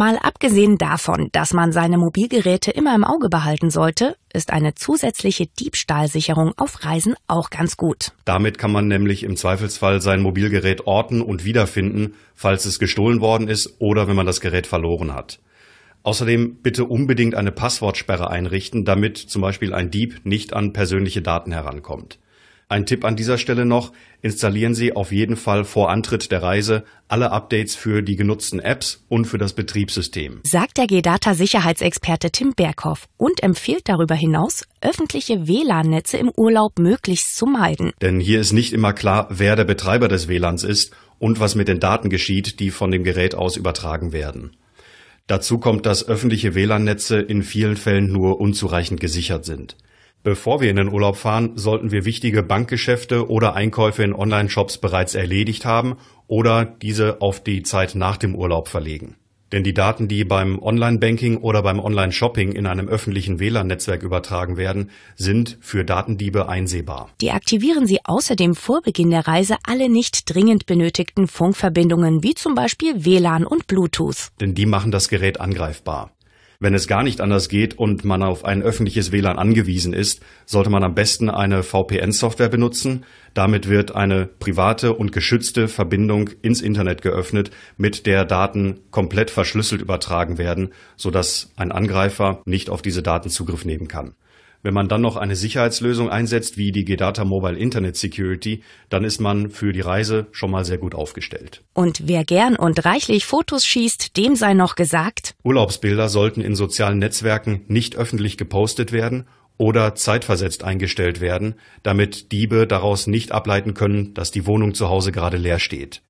Mal abgesehen davon, dass man seine Mobilgeräte immer im Auge behalten sollte, ist eine zusätzliche Diebstahlsicherung auf Reisen auch ganz gut. Damit kann man nämlich im Zweifelsfall sein Mobilgerät orten und wiederfinden, falls es gestohlen worden ist oder wenn man das Gerät verloren hat. Außerdem bitte unbedingt eine Passwortsperre einrichten, damit zum Beispiel ein Dieb nicht an persönliche Daten herankommt. Ein Tipp an dieser Stelle noch, installieren Sie auf jeden Fall vor Antritt der Reise alle Updates für die genutzten Apps und für das Betriebssystem. Sagt der G-Data Sicherheitsexperte Tim Berghoff und empfiehlt darüber hinaus, öffentliche WLAN-Netze im Urlaub möglichst zu meiden. Denn hier ist nicht immer klar, wer der Betreiber des WLANs ist und was mit den Daten geschieht, die von dem Gerät aus übertragen werden. Dazu kommt, dass öffentliche WLAN-Netze in vielen Fällen nur unzureichend gesichert sind. Bevor wir in den Urlaub fahren, sollten wir wichtige Bankgeschäfte oder Einkäufe in Online-Shops bereits erledigt haben oder diese auf die Zeit nach dem Urlaub verlegen. Denn die Daten, die beim Online-Banking oder beim Online-Shopping in einem öffentlichen WLAN-Netzwerk übertragen werden, sind für Datendiebe einsehbar. Deaktivieren Sie außerdem vor Beginn der Reise alle nicht dringend benötigten Funkverbindungen, wie zum Beispiel WLAN und Bluetooth. Denn die machen das Gerät angreifbar. Wenn es gar nicht anders geht und man auf ein öffentliches WLAN angewiesen ist, sollte man am besten eine VPN-Software benutzen. Damit wird eine private und geschützte Verbindung ins Internet geöffnet, mit der Daten komplett verschlüsselt übertragen werden, sodass ein Angreifer nicht auf diese Daten Zugriff nehmen kann. Wenn man dann noch eine Sicherheitslösung einsetzt, wie die Gedata Mobile Internet Security, dann ist man für die Reise schon mal sehr gut aufgestellt. Und wer gern und reichlich Fotos schießt, dem sei noch gesagt, Urlaubsbilder sollten in sozialen Netzwerken nicht öffentlich gepostet werden oder zeitversetzt eingestellt werden, damit Diebe daraus nicht ableiten können, dass die Wohnung zu Hause gerade leer steht.